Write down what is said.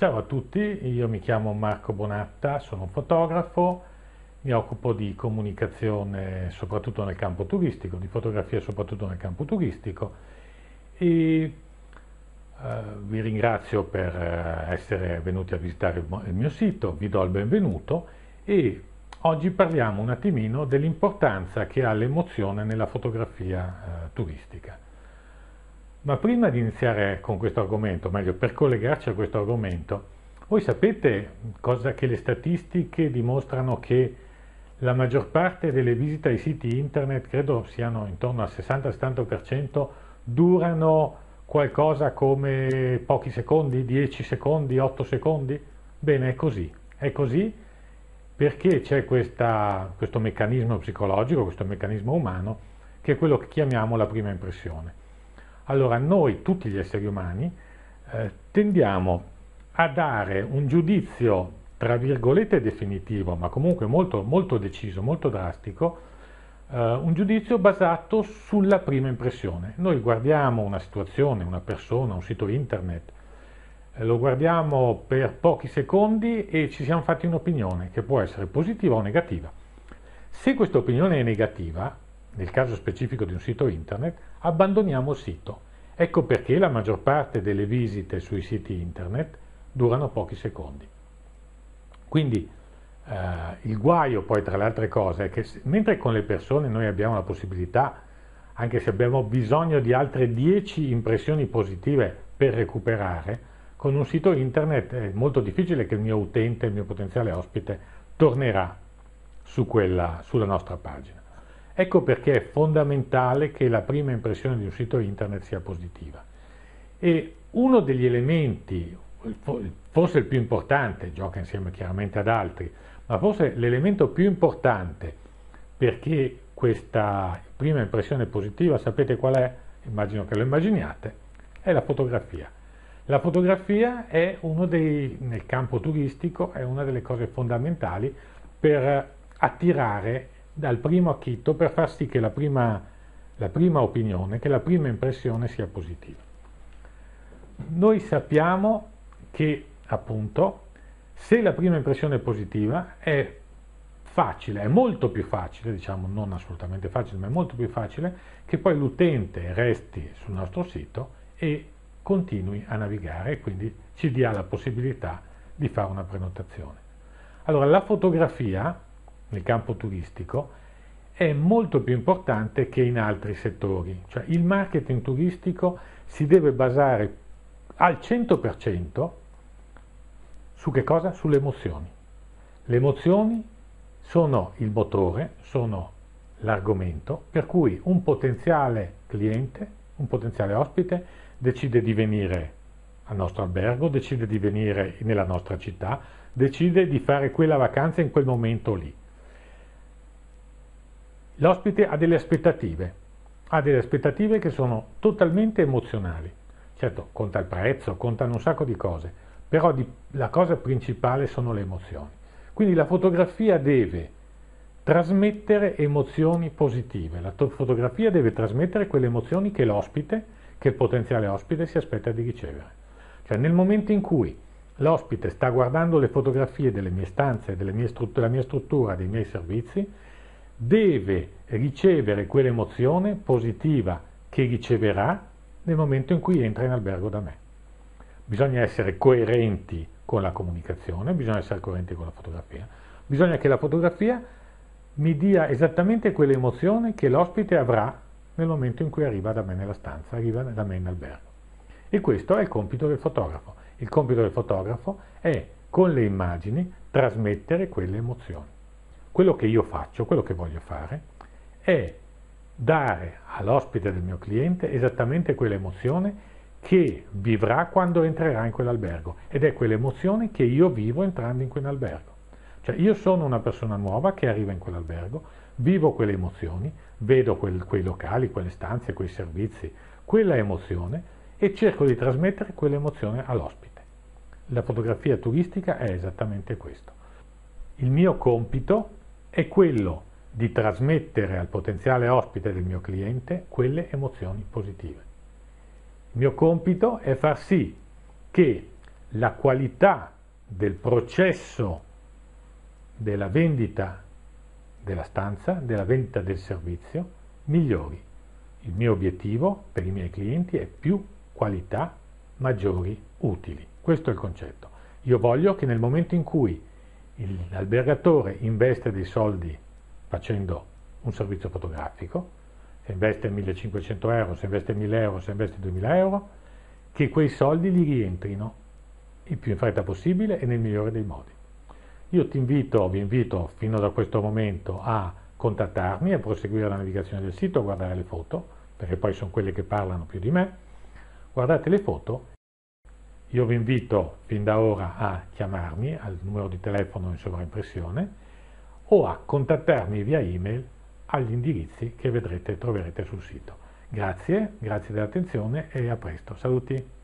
Ciao a tutti, io mi chiamo Marco Bonatta, sono fotografo, mi occupo di comunicazione soprattutto nel campo turistico, di fotografia soprattutto nel campo turistico e uh, vi ringrazio per eh, essere venuti a visitare il, mio sito, vi do il benvenuto e oggi parliamo un attimino dell'importanza che ha l'emozione nella fotografia uh, turistica. Ma prima di iniziare con questo argomento, meglio per collegarci a questo argomento, voi sapete cosa che le statistiche dimostrano che la maggior parte delle visite ai siti internet, credo siano intorno al 60-70%, durano qualcosa come pochi secondi, 10 secondi, 8 secondi? Bene, è così. È così perché c'è questo meccanismo psicologico, questo meccanismo umano, che è quello che chiamiamo la prima impressione. Allora noi, tutti gli esseri umani, eh, tendiamo a dare un giudizio, tra virgolette, definitivo, ma comunque molto, molto deciso, molto drastico, eh, un giudizio basato sulla prima impressione. Noi guardiamo una situazione, una persona, un sito internet, eh, lo guardiamo per pochi secondi e ci siamo fatti un'opinione che può essere positiva o negativa. Se questa opinione è negativa, nel caso specifico di un sito internet, abbandoniamo il sito. Ecco perché la maggior parte delle visite sui siti internet durano pochi secondi. Quindi eh, il guaio poi tra le altre cose è che mentre con le persone noi abbiamo la possibilità, anche se abbiamo bisogno di altre 10 impressioni positive per recuperare, con un sito internet è molto difficile che il mio utente, il mio potenziale ospite, tornerà su quella, sulla nostra pagina. Ecco perché è fondamentale che la prima impressione di un sito internet sia positiva. E uno degli elementi, forse il più importante, gioca insieme chiaramente ad altri, ma forse l'elemento più importante perché questa prima impressione positiva, sapete qual è? Immagino che lo immaginiate, è la fotografia. La fotografia è uno dei, nel campo turistico, è una delle cose fondamentali per attirare dal primo acchito per far sì che la prima, la prima opinione, che la prima impressione sia positiva. Noi sappiamo che appunto se la prima impressione è positiva è facile, è molto più facile, diciamo non assolutamente facile, ma è molto più facile che poi l'utente resti sul nostro sito e continui a navigare e quindi ci dia la possibilità di fare una prenotazione. Allora la fotografia nel campo turistico è molto più importante che in altri settori. Cioè il marketing turistico si deve basare al 100% su che cosa? Sulle emozioni. Le emozioni sono il motore, sono l'argomento per cui un potenziale cliente, un potenziale ospite decide di venire al nostro albergo, decide di venire nella nostra città, decide di fare quella vacanza in quel momento lì. L'ospite ha delle aspettative, ha delle aspettative che sono totalmente emozionali. Certo, conta il prezzo, contano un sacco di cose, però di, la cosa principale sono le emozioni. Quindi la fotografia deve trasmettere emozioni positive, la fotografia deve trasmettere quelle emozioni che l'ospite, che il potenziale ospite si aspetta di ricevere. Cioè nel momento in cui l'ospite sta guardando le fotografie delle mie stanze, della mia struttura, dei miei servizi, deve ricevere quell'emozione positiva che riceverà nel momento in cui entra in albergo da me. Bisogna essere coerenti con la comunicazione, bisogna essere coerenti con la fotografia, bisogna che la fotografia mi dia esattamente quell'emozione che l'ospite avrà nel momento in cui arriva da me nella stanza, arriva da me in albergo. E questo è il compito del fotografo. Il compito del fotografo è, con le immagini, trasmettere quelle emozioni quello che io faccio, quello che voglio fare, è dare all'ospite del mio cliente esattamente quell'emozione che vivrà quando entrerà in quell'albergo ed è quell'emozione che io vivo entrando in quell'albergo. Cioè io sono una persona nuova che arriva in quell'albergo, vivo quelle emozioni, vedo quel, quei locali, quelle stanze, quei servizi, quella emozione e cerco di trasmettere quell'emozione all'ospite. La fotografia turistica è esattamente questo. Il mio compito è quello di trasmettere al potenziale ospite del mio cliente quelle emozioni positive. Il mio compito è far sì che la qualità del processo della vendita della stanza, della vendita del servizio, migliori. Il mio obiettivo per i miei clienti è più qualità, maggiori utili. Questo è il concetto. Io voglio che nel momento in cui l'albergatore investe dei soldi facendo un servizio fotografico, se investe 1500 euro, se investe 1000 euro, se investe 2000 euro, che quei soldi li rientrino il più in fretta possibile e nel migliore dei modi. Io ti invito, vi invito fino da questo momento a contattarmi, a proseguire la navigazione del sito, a guardare le foto, perché poi sono quelle che parlano più di me. Guardate le foto io vi invito fin da ora a chiamarmi al numero di telefono in sovraimpressione o a contattarmi via email agli indirizzi che vedrete e troverete sul sito. Grazie, grazie dell'attenzione e a presto. Saluti!